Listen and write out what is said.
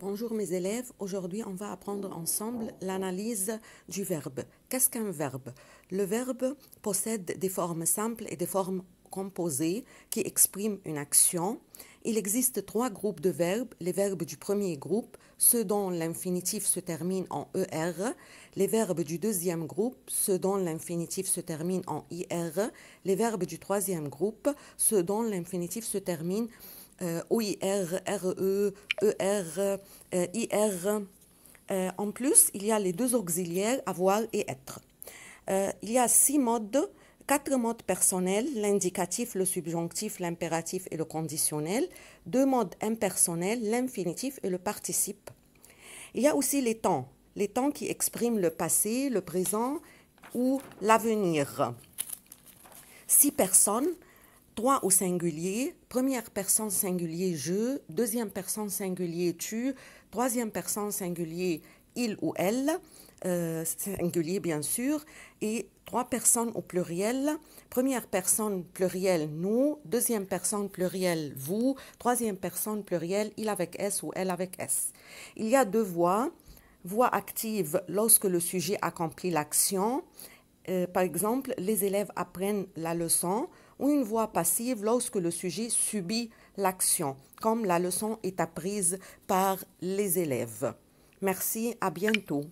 Bonjour mes élèves, aujourd'hui on va apprendre ensemble l'analyse du verbe. Qu'est-ce qu'un verbe Le verbe possède des formes simples et des formes composées qui expriment une action. Il existe trois groupes de verbes, les verbes du premier groupe, ceux dont l'infinitif se termine en ER, les verbes du deuxième groupe, ceux dont l'infinitif se termine en IR, les verbes du troisième groupe, ceux dont l'infinitif se termine en R, OIR, RE, ER, R, I, R. E e euh, euh, en plus, il y a les deux auxiliaires avoir et être. Euh, il y a six modes, quatre modes personnels, l'indicatif, le subjonctif, l'impératif et le conditionnel, deux modes impersonnels, l'infinitif et le participe. Il y a aussi les temps, les temps qui expriment le passé, le présent ou l'avenir. Six personnes, toi au singulier, première personne singulier je, deuxième personne singulier tu, troisième personne singulier il ou elle, euh, singulier bien sûr, et trois personnes au pluriel, première personne pluriel nous, deuxième personne pluriel vous, troisième personne pluriel il avec S ou elle avec S. Il y a deux voix, voix active lorsque le sujet accomplit l'action, euh, par exemple les élèves apprennent la leçon, ou une voix passive lorsque le sujet subit l'action, comme la leçon est apprise par les élèves. Merci, à bientôt.